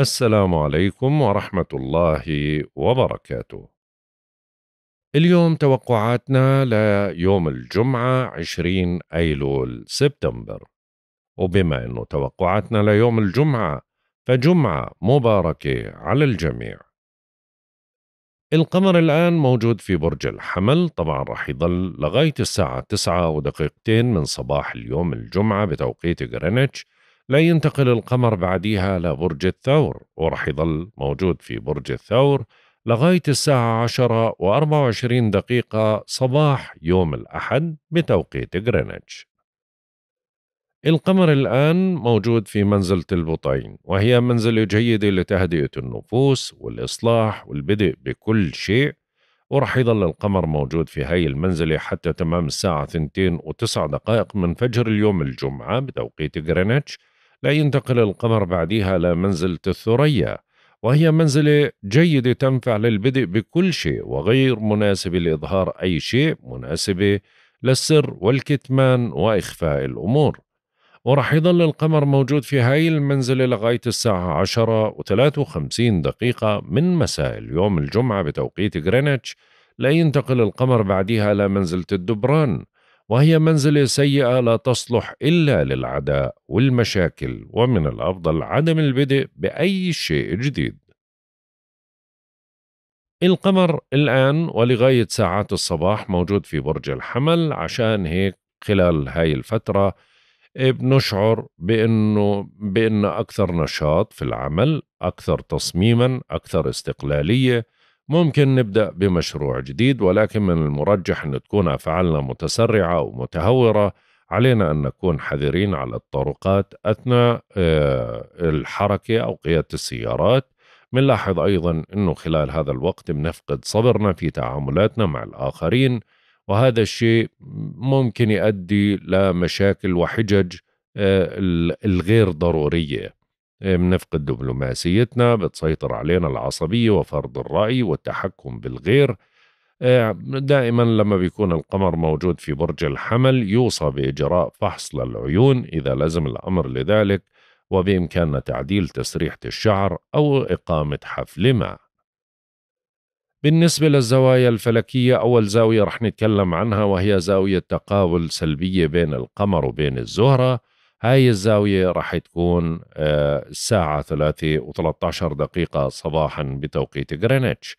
السلام عليكم ورحمة الله وبركاته. اليوم توقعاتنا ليوم الجمعة 20 أيلول سبتمبر. وبما أنه توقعاتنا ليوم الجمعة فجمعة مباركة على الجميع. القمر الآن موجود في برج الحمل طبعا رح يضل لغاية الساعة 9 ودقيقتين من صباح اليوم الجمعة بتوقيت غرينتش لا ينتقل القمر بعديها لبرج الثور وراح يظل موجود في برج الثور لغاية الساعة 10 و24 دقيقة صباح يوم الأحد بتوقيت غرينتش القمر الآن موجود في منزلة البطين وهي منزلة جيدة لتهدئة النفوس والإصلاح والبدء بكل شيء ورح يظل القمر موجود في هاي المنزلة حتى تمام الساعة 2 وتسع دقائق من فجر اليوم الجمعة بتوقيت غرينتش لا ينتقل القمر بعدها لمنزلة الثريا وهي منزلة جيدة تنفع للبدء بكل شيء وغير مناسبة لإظهار أي شيء مناسبة للسر والكتمان وإخفاء الأمور ورح يظل القمر موجود في هاي المنزلة لغاية الساعة عشرة وثلاث وخمسين دقيقة من مساء اليوم الجمعة بتوقيت غرينتش لا ينتقل القمر بعدها لمنزلة الدبران وهي منزلة سيئة لا تصلح إلا للعداء والمشاكل ومن الأفضل عدم البدء بأي شيء جديد القمر الآن ولغاية ساعات الصباح موجود في برج الحمل عشان هيك خلال هاي الفترة بنشعر بأنه بأن أكثر نشاط في العمل أكثر تصميما أكثر استقلالية ممكن نبدأ بمشروع جديد ولكن من المرجح أن تكون أفعالنا متسرعة ومتهورة علينا أن نكون حذرين على الطرقات أثناء آه، الحركة أو قيادة السيارات بنلاحظ أيضا أنه خلال هذا الوقت بنفقد صبرنا في تعاملاتنا مع الآخرين وهذا الشيء ممكن يؤدي لمشاكل وحجج آه، الغير ضرورية إيه، بنفقد دبلوماسيتنا بتسيطر علينا العصبية وفرض الرأي والتحكم بالغير إيه، دائما لما بيكون القمر موجود في برج الحمل يوصى بإجراء فحص للعيون إذا لزم الأمر لذلك وبإمكاننا تعديل تسريحة الشعر أو إقامة حفل ما بالنسبة للزوايا الفلكية أول زاوية رح نتكلم عنها وهي زاوية تقابل سلبية بين القمر وبين الزهرة هاي الزاوية راح تكون آه، الساعة ثلاثة وثلاثة عشر دقيقة صباحا بتوقيت غرينتش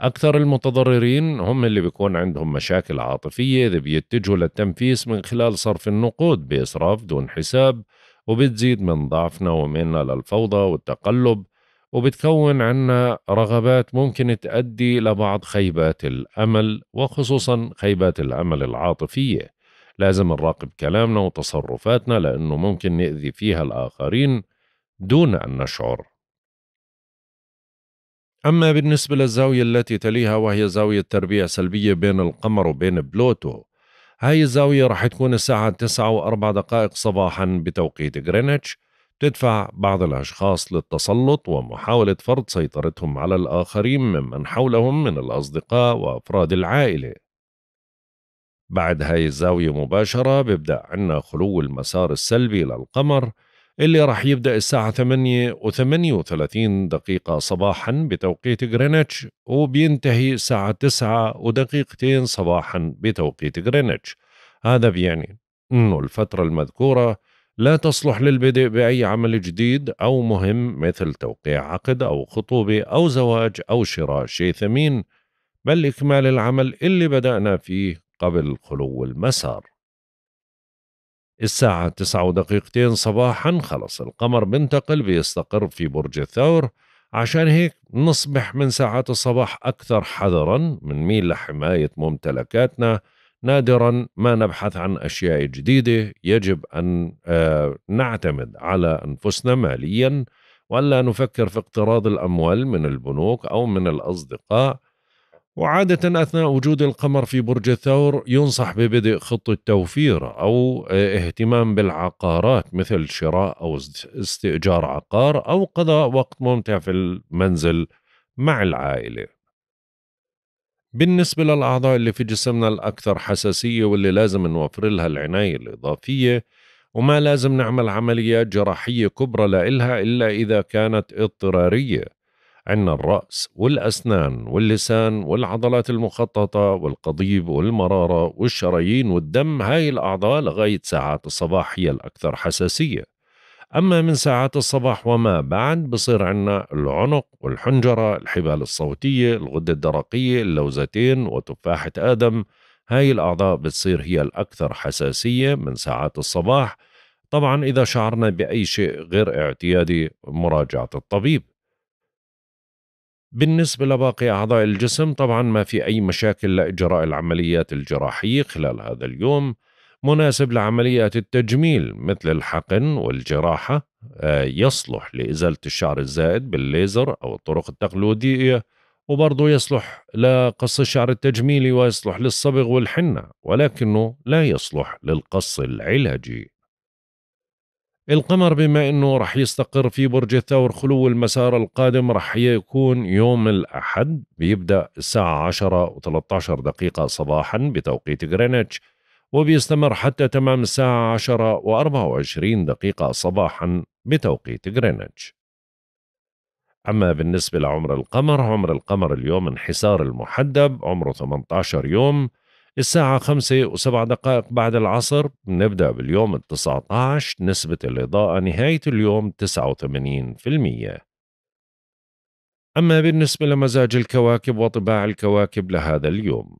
أكثر المتضررين هم اللي بيكون عندهم مشاكل عاطفية إذا بيتجهوا للتنفيس من خلال صرف النقود بإسراف دون حساب وبتزيد من ضعفنا ومنا للفوضى والتقلب وبتكون عنا رغبات ممكن تؤدي لبعض خيبات الأمل وخصوصا خيبات الأمل العاطفية لازم نراقب كلامنا وتصرفاتنا لأنه ممكن نأذي فيها الآخرين دون أن نشعر أما بالنسبة للزاوية التي تليها وهي زاوية تربيع سلبية بين القمر وبين بلوتو هاي الزاوية رح تكون الساعة تسعة وأربع دقائق صباحا بتوقيت غرينتش تدفع بعض الأشخاص للتسلط ومحاولة فرض سيطرتهم على الآخرين ممن حولهم من الأصدقاء وأفراد العائلة بعد هاي الزاوية مباشرة بيبدأ عنا خلو المسار السلبي للقمر اللي رح يبدأ الساعة 8 و 38 دقيقة صباحا بتوقيت غرينتش وبينتهي الساعة 9 ودقيقتين صباحا بتوقيت غرينتش هذا بيعني أنه الفترة المذكورة لا تصلح للبدء بأي عمل جديد أو مهم مثل توقيع عقد أو خطوبة أو زواج أو شراء شيء ثمين بل إكمال العمل اللي بدأنا فيه قبل خلو المسار الساعة تسعة ودقيقتين صباحا خلص القمر بنتقل بيستقر في برج الثور عشان هيك نصبح من ساعات الصباح أكثر حذرا منميل لحماية ممتلكاتنا نادرا ما نبحث عن أشياء جديدة يجب أن آه، نعتمد على أنفسنا ماليا ولا نفكر في اقتراض الأموال من البنوك أو من الأصدقاء وعادة أثناء وجود القمر في برج الثور ينصح ببدء خطة توفير أو آه، اهتمام بالعقارات مثل شراء أو استئجار عقار أو قضاء وقت ممتع في المنزل مع العائلة بالنسبة للأعضاء اللي في جسمنا الأكثر حساسية واللي لازم نوفر لها العناية الإضافية وما لازم نعمل عمليات جراحية كبرى لإلها إلا إذا كانت اضطرارية عندنا الرأس والأسنان واللسان والعضلات المخططة والقضيب والمرارة والشرايين والدم هاي الأعضاء لغاية ساعات الصباح هي الأكثر حساسية أما من ساعات الصباح وما بعد بصير عندنا العنق والحنجرة الحبال الصوتية الغدة الدرقية اللوزتين وتفاحة آدم هاي الأعضاء بتصير هي الأكثر حساسية من ساعات الصباح طبعا إذا شعرنا بأي شيء غير اعتيادي مراجعة الطبيب بالنسبة لباقي أعضاء الجسم طبعا ما في أي مشاكل لإجراء العمليات الجراحية خلال هذا اليوم مناسب لعمليات التجميل مثل الحقن والجراحة آه، يصلح لإزالة الشعر الزائد بالليزر أو الطرق التقليدية وبرضه يصلح لقص الشعر التجميلي ويصلح للصبغ والحنة ولكنه لا يصلح للقص العلاجي القمر بما أنه راح يستقر في برج الثور خلو المسار القادم راح يكون يوم الأحد بيبدأ الساعة 10 و13 دقيقة صباحا بتوقيت غرينتش وبيستمر حتى تمام الساعة 10 و24 دقيقة صباحا بتوقيت غرينتش أما بالنسبة لعمر القمر عمر القمر اليوم انحسار المحدب عمره 18 يوم الساعة خمسة وسبع دقائق بعد العصر نبدأ باليوم التسعة عشر نسبة الإضاءة نهاية اليوم تسعة وثمانين في المية أما بالنسبة لمزاج الكواكب وطباع الكواكب لهذا اليوم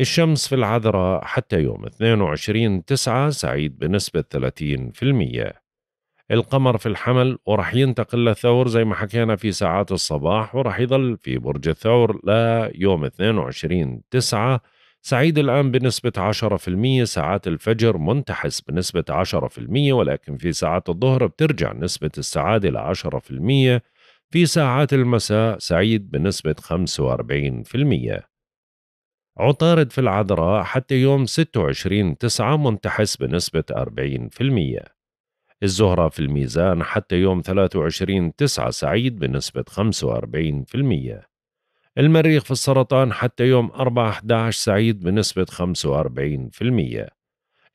الشمس في العذراء حتى يوم 22 تسعة سعيد بنسبة 30% القمر في الحمل ورح ينتقل للثور زي ما حكينا في ساعات الصباح ورح يظل في برج الثور ليوم 22 تسعة سعيد الآن بنسبة 10% ساعات الفجر منتحس بنسبة 10% ولكن في ساعات الظهر بترجع نسبة السعادة ل 10% في ساعات المساء سعيد بنسبة 45% عطارد في العذراء حتى يوم 26 تسعة منتحس بنسبة 40% الزهرة في الميزان حتى يوم 23 تسعة سعيد بنسبة 45% المريخ في السرطان حتى يوم 4/11 سعيد بنسبة 45%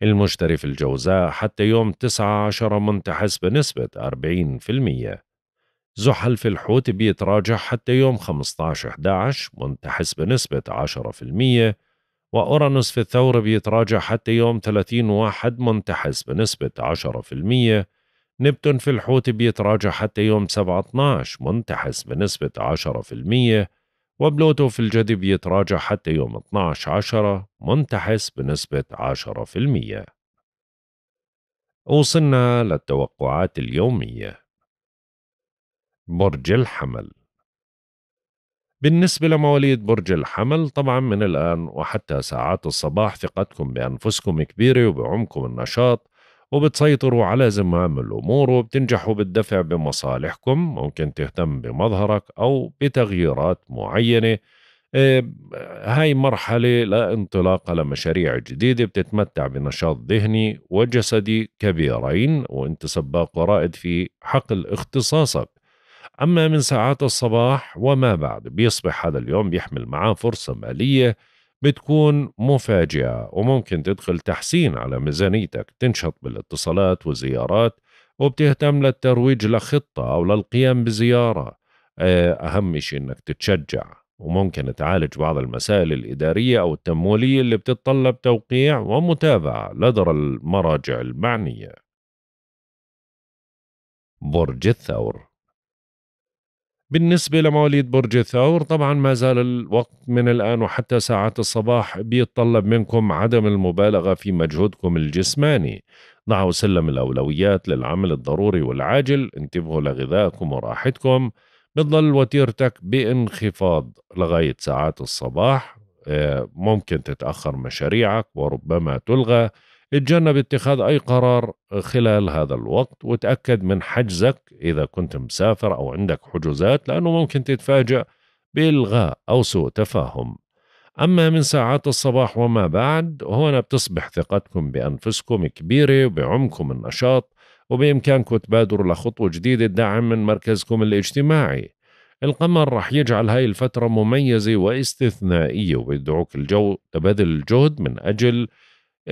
المشتري في الجوزاء حتى يوم 9/10 منتحس بنسبة 40% زحل في الحوت بيتراجع حتى يوم 15/11 منتحس بنسبة 10% وأورانوس في الثور بيتراجع حتى يوم 30 واحد منتحس بنسبة 10% نبتون في الحوت بيتراجع حتى يوم 7 12 منتحس بنسبة وبلوتو في الجدي يتراجع حتى يوم 12 عشرة منتحس بنسبة 10% وصلنا للتوقعات اليومية برج الحمل بالنسبة لمواليد برج الحمل طبعا من الآن وحتى ساعات الصباح ثقتكم بأنفسكم كبيرة وبعمكم النشاط وبتسيطروا على زمام الأمور وبتنجحوا بالدفع بمصالحكم ممكن تهتم بمظهرك أو بتغييرات معينة آه، هاي مرحلة لا انطلاق لمشاريع جديدة بتتمتع بنشاط ذهني وجسدي كبيرين وانت سباق ورائد في حقل اختصاصك أما من ساعات الصباح وما بعد بيصبح هذا اليوم بيحمل معاه فرصة مالية بتكون مفاجئة وممكن تدخل تحسين على ميزانيتك تنشط بالاتصالات وزيارات وبتهتم للترويج لخطة أو للقيام بزيارة آه، أهم شيء أنك تتشجع وممكن تعالج بعض المسائل الإدارية أو التمويلية اللي بتتطلب توقيع ومتابعة لدى المراجع المعنية برج الثور بالنسبة لمواليد برج الثور طبعا ما زال الوقت من الآن وحتى ساعات الصباح بيتطلب منكم عدم المبالغة في مجهودكم الجسماني ضعوا سلم الأولويات للعمل الضروري والعاجل انتبهوا لغذائكم وراحتكم بتضل وتيرتك بانخفاض لغاية ساعات الصباح آه، ممكن تتأخر مشاريعك وربما تلغى اتجنب اتخاذ أي قرار خلال هذا الوقت وتأكد من حجزك إذا كنت مسافر أو عندك حجوزات لأنه ممكن تتفاجأ بإلغاء أو سوء تفاهم أما من ساعات الصباح وما بعد هنا بتصبح ثقتكم بأنفسكم كبيرة وبعمكم النشاط وبإمكانكم تبادروا لخطوة جديدة دعم من مركزكم الاجتماعي القمر رح يجعل هاي الفترة مميزة واستثنائية وبيدعوك الجو تبادل الجهد من أجل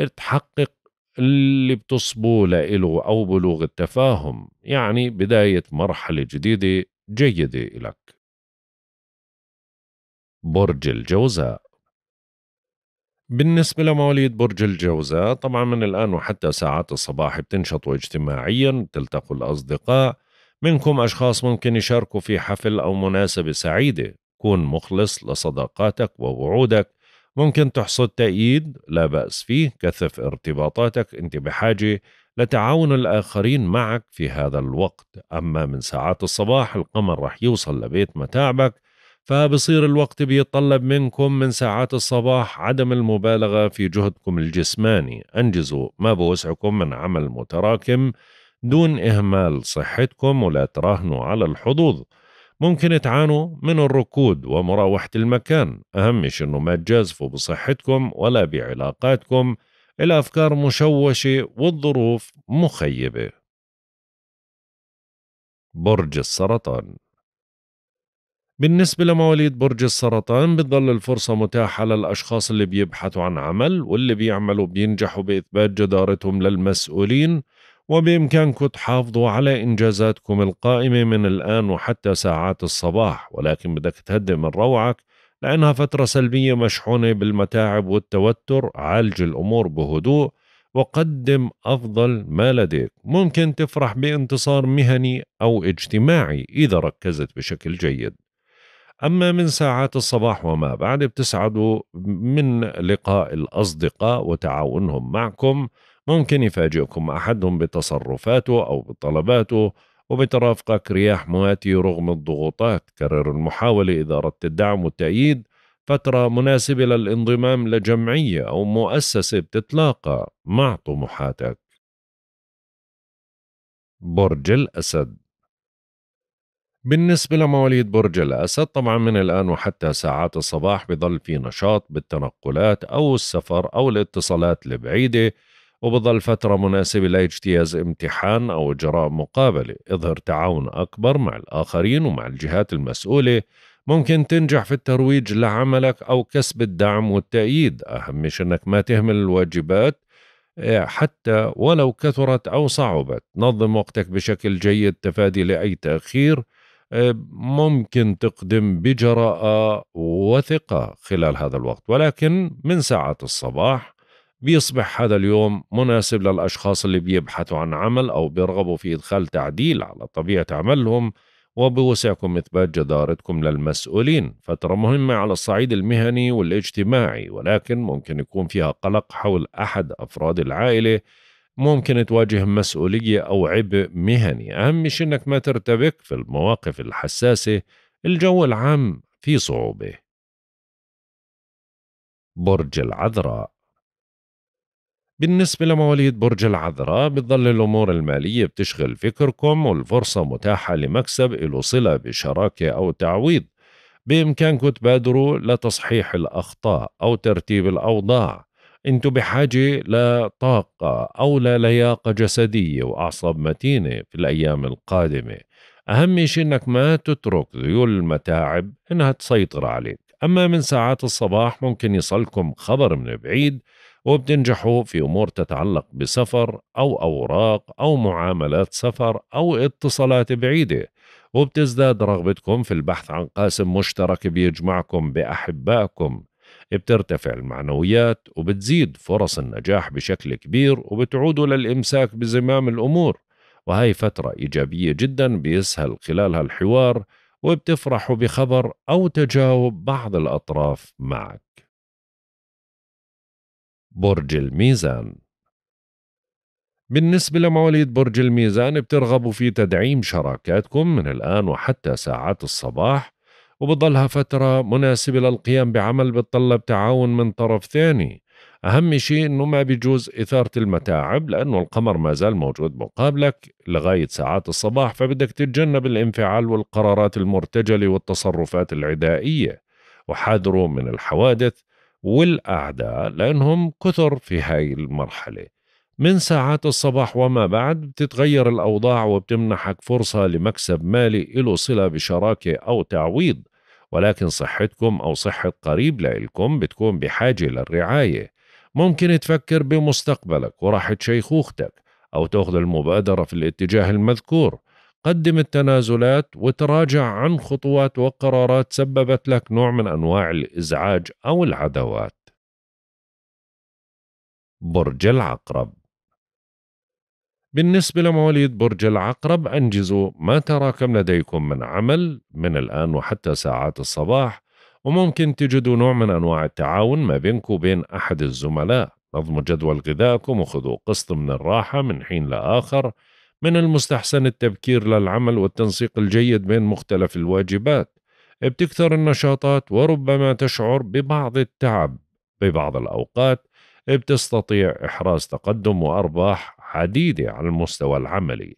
تحقق اللي بتصبوا له أو بلوغ التفاهم يعني بداية مرحلة جديدة جيدة إلك برج الجوزاء بالنسبة لمواليد برج الجوزاء طبعا من الآن وحتى ساعات الصباح بتنشطوا اجتماعيا بتلتقوا الأصدقاء منكم أشخاص ممكن يشاركوا في حفل أو مناسبة سعيدة كن مخلص لصداقاتك ووعودك ممكن تحصد تأييد لا بأس فيه كثف ارتباطاتك أنت بحاجة لتعاون الآخرين معك في هذا الوقت أما من ساعات الصباح القمر رح يوصل لبيت متاعبك فبصير الوقت بيتطلب منكم من ساعات الصباح عدم المبالغة في جهدكم الجسماني أنجزوا ما بوسعكم من عمل متراكم دون إهمال صحتكم ولا تراهنوا على الحظوظ ممكن تعانوا من الركود ومراوحة المكان أهم شيء أنه ما تجازفوا بصحتكم ولا بعلاقاتكم الأفكار مشوشة والظروف مخيبة برج السرطان بالنسبة لمواليد برج السرطان بتضل الفرصة متاحة للأشخاص اللي بيبحثوا عن عمل واللي بيعملوا بينجحوا بإثبات جدارتهم للمسؤولين وبإمكانكم تحافظوا على إنجازاتكم القائمة من الآن وحتى ساعات الصباح ولكن بدك تهدئ من روعك لأنها فترة سلبية مشحونة بالمتاعب والتوتر عالج الأمور بهدوء وقدم أفضل ما لديك ممكن تفرح بانتصار مهني أو اجتماعي إذا ركزت بشكل جيد أما من ساعات الصباح وما بعد بتسعدوا من لقاء الأصدقاء وتعاونهم معكم ممكن يفاجئكم أحدهم بتصرفاته أو بطلباته وبترافقك رياح مواتي رغم الضغوطات كرر المحاولة إذا أردت الدعم والتأييد فترة مناسبة للانضمام لجمعية أو مؤسسة بتتلاقى مع طموحاتك برج الأسد بالنسبة لمواليد برج الأسد طبعا من الآن وحتى ساعات الصباح بضل في نشاط بالتنقلات أو السفر أو الاتصالات البعيدة وبظل فترة مناسبة لاجتياز امتحان أو إجراء مقابلة اظهر تعاون أكبر مع الآخرين ومع الجهات المسؤولة ممكن تنجح في الترويج لعملك أو كسب الدعم والتأييد أهم شيء أنك ما تهمل الواجبات آه، حتى ولو كثرت أو صعبت نظم وقتك بشكل جيد تفادي لأي تأخير آه، ممكن تقدم بجراءة وثقة خلال هذا الوقت ولكن من ساعات الصباح بيصبح هذا اليوم مناسب للأشخاص اللي بيبحثوا عن عمل أو بيرغبوا في إدخال تعديل على طبيعة عملهم وبوسعكم إثبات جدارتكم للمسؤولين فترة مهمة على الصعيد المهني والاجتماعي ولكن ممكن يكون فيها قلق حول أحد أفراد العائلة ممكن تواجه مسؤولية أو عبء مهني أهم شيء أنك ما ترتبك في المواقف الحساسة الجو العام فيه صعوبة برج العذراء بالنسبة لمواليد برج العذراء بتظل الأمور المالية بتشغل فكركم والفرصة متاحة لمكسب له صلة بشراكة أو تعويض بإمكانكم تبادروا لتصحيح الأخطاء أو ترتيب الأوضاع أنتم بحاجة لطاقة أو للياقة جسدية وأعصاب متينة في الأيام القادمة أهم شيء أنك ما تترك ذيول المتاعب أنها تسيطر عليك أما من ساعات الصباح ممكن يصلكم خبر من بعيد وبتنجحوا في أمور تتعلق بسفر أو أوراق أو معاملات سفر أو اتصالات بعيدة وبتزداد رغبتكم في البحث عن قاسم مشترك بيجمعكم بأحبائكم بترتفع المعنويات وبتزيد فرص النجاح بشكل كبير وبتعودوا للإمساك بزمام الأمور وهي فترة إيجابية جدا بيسهل خلالها الحوار وبتفرحوا بخبر أو تجاوب بعض الأطراف معك برج الميزان بالنسبة لمواليد برج الميزان بترغبوا في تدعيم شراكاتكم من الآن وحتى ساعات الصباح وبضلها فترة مناسبة للقيام بعمل بتطلب تعاون من طرف ثاني أهم شيء أنه ما بيجوز إثارة المتاعب لأنه القمر ما زال موجود مقابلك لغاية ساعات الصباح فبدك تتجنب الانفعال والقرارات المرتجلة والتصرفات العدائية وحاذروا من الحوادث والأعداء لأنهم كثر في هاي المرحلة من ساعات الصباح وما بعد بتتغير الأوضاع وبتمنحك فرصة لمكسب مالي له صلة بشراكة أو تعويض ولكن صحتكم أو صحة قريب لإلكم بتكون بحاجة للرعاية ممكن تفكر بمستقبلك وراحة شيخوختك أو تأخذ المبادرة في الاتجاه المذكور قدم التنازلات وتراجع عن خطوات وقرارات سببت لك نوع من انواع الازعاج او العداوات. برج العقرب بالنسبة لمواليد برج العقرب أنجزوا ما تراكم لديكم من عمل من الآن وحتى ساعات الصباح وممكن تجدوا نوع من أنواع التعاون ما بينكم وبين أحد الزملاء نظموا جدول غذائكم وخذوا قسط من الراحة من حين لآخر من المستحسن التبكير للعمل والتنسيق الجيد بين مختلف الواجبات بتكثر النشاطات وربما تشعر ببعض التعب ببعض الأوقات بتستطيع إحراز تقدم وأرباح عديدة على المستوى العملي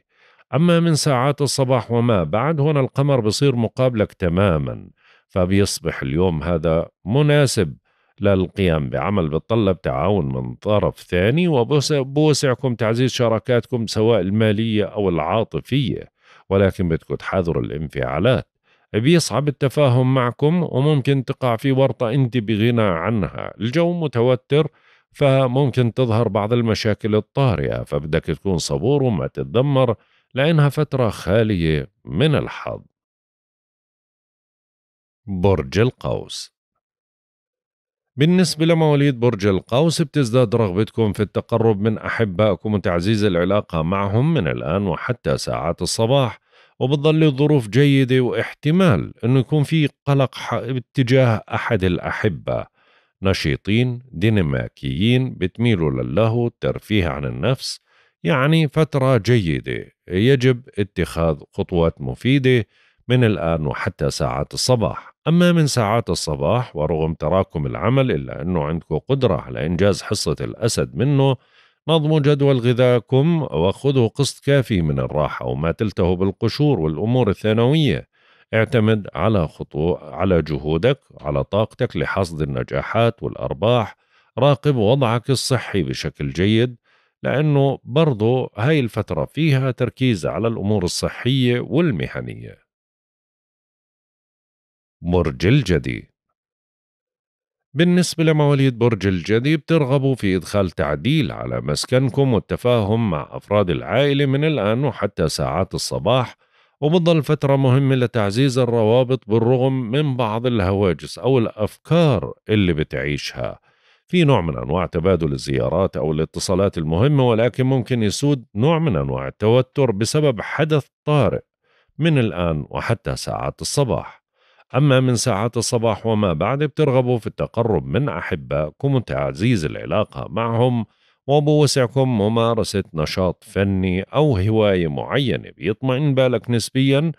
أما من ساعات الصباح وما بعد هنا القمر بصير مقابلك تماما فبيصبح اليوم هذا مناسب للقيام بعمل بتطلب تعاون من طرف ثاني وبوسعكم تعزيز شراكاتكم سواء المالية أو العاطفية ولكن بدكم تحذروا الانفعالات بيصعب التفاهم معكم وممكن تقع في ورطة أنت بغنى عنها الجو متوتر فممكن تظهر بعض المشاكل الطارئة فبدك تكون صبور وما تتذمر لأنها فترة خالية من الحظ برج القوس بالنسبة لمواليد برج القوس بتزداد رغبتكم في التقرب من أحبائكم وتعزيز العلاقة معهم من الآن وحتى ساعات الصباح وبتظل الظروف جيدة واحتمال أنه يكون في قلق باتجاه أحد الأحبة نشيطين ديناميكيين بتميلوا للهو الترفيه عن النفس يعني فترة جيدة يجب اتخاذ خطوات مفيدة من الآن وحتى ساعات الصباح أما من ساعات الصباح ورغم تراكم العمل إلا أنه عندكم قدرة على إنجاز حصة الأسد منه نظموا جدول غذائكم وخذوا قسط كافي من الراحة وما تلتهوا بالقشور والأمور الثانوية اعتمد على خطو على جهودك على طاقتك لحصد النجاحات والأرباح راقب وضعك الصحي بشكل جيد لأنه برضو هاي الفترة فيها تركيز على الأمور الصحية والمهنية برج الجدي بالنسبة لمواليد برج الجدي بترغبوا في إدخال تعديل على مسكنكم والتفاهم مع أفراد العائلة من الآن وحتى ساعات الصباح وبتضل فترة مهمة لتعزيز الروابط بالرغم من بعض الهواجس أو الأفكار اللي بتعيشها في نوع من أنواع تبادل الزيارات أو الاتصالات المهمة ولكن ممكن يسود نوع من أنواع التوتر بسبب حدث طارئ من الآن وحتى ساعات الصباح أما من ساعات الصباح وما بعد بترغبوا في التقرب من أحبائكم وتعزيز العلاقة معهم وبوسعكم ممارسة نشاط فني أو هواية معينة بيطمئن بالك نسبيا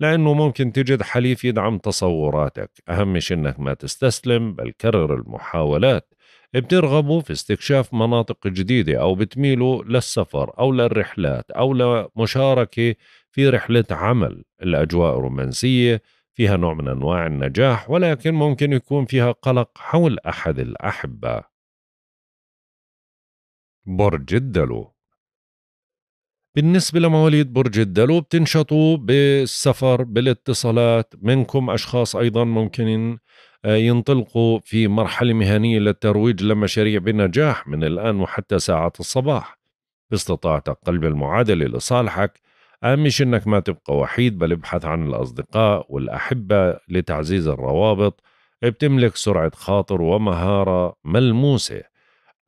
لأنه ممكن تجد حليف يدعم تصوراتك أهم شيء إنك ما تستسلم بل كرر المحاولات بترغبوا في استكشاف مناطق جديدة أو بتميلوا للسفر أو للرحلات أو لمشاركة في رحلة عمل الأجواء رومانسية فيها نوع من انواع النجاح ولكن ممكن يكون فيها قلق حول احد الاحبه برج الدلو بالنسبة لمواليد برج الدلو بتنشطوا بالسفر بالاتصالات منكم أشخاص أيضا ممكن آه، ينطلقوا في مرحلة مهنية للترويج لمشاريع بنجاح من الآن وحتى ساعات الصباح باستطاعتك قلب المعادلة لصالحك أهم شيء أنك ما تبقى وحيد بل ابحث عن الأصدقاء والأحبة لتعزيز الروابط بتملك سرعة خاطر ومهارة ملموسة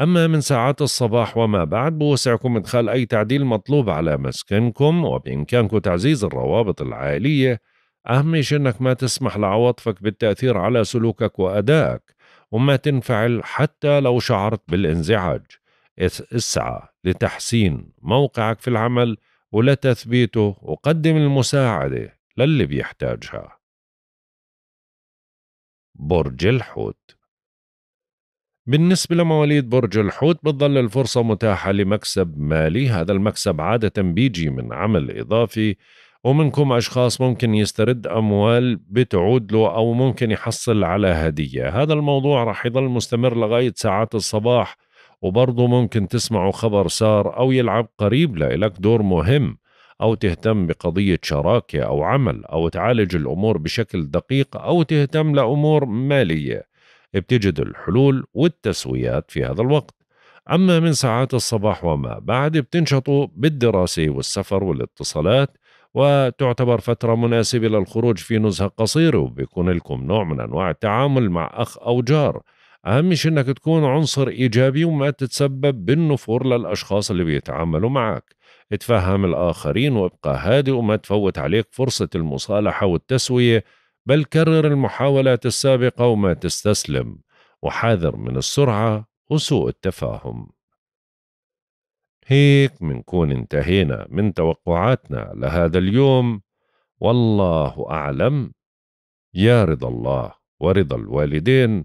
أما من ساعات الصباح وما بعد بوسعكم إدخال أي تعديل مطلوب على مسكنكم وبإمكانكم تعزيز الروابط العائلية أهم شيء أنك ما تسمح لعواطفك بالتأثير على سلوكك وأدائك وما تنفعل حتى لو شعرت بالانزعاج اسعى لتحسين موقعك في العمل ولتثبيته وقدم المساعدة للي بيحتاجها برج الحوت بالنسبة لمواليد برج الحوت بتظل الفرصة متاحة لمكسب مالي هذا المكسب عادة بيجي من عمل إضافي ومنكم أشخاص ممكن يسترد أموال بتعود له أو ممكن يحصل على هدية هذا الموضوع رح يظل مستمر لغاية ساعات الصباح وبرضه ممكن تسمعوا خبر سار أو يلعب قريب لإلك دور مهم أو تهتم بقضية شراكة أو عمل أو تعالج الأمور بشكل دقيق أو تهتم لأمور مالية بتجد الحلول والتسويات في هذا الوقت أما من ساعات الصباح وما بعد بتنشطوا بالدراسة والسفر والاتصالات وتعتبر فترة مناسبة للخروج في نزهة قصيرة وبيكون لكم نوع من أنواع التعامل مع أخ أو جار اهم شيء انك تكون عنصر ايجابي وما تتسبب بالنفور للاشخاص اللي بيتعاملوا معك اتفهم الاخرين وابقى هادئ وما تفوت عليك فرصه المصالحه والتسويه بل كرر المحاولات السابقه وما تستسلم وحاذر من السرعه وسوء التفاهم هيك منكون انتهينا من توقعاتنا لهذا اليوم والله اعلم يا رضا الله ورضا الوالدين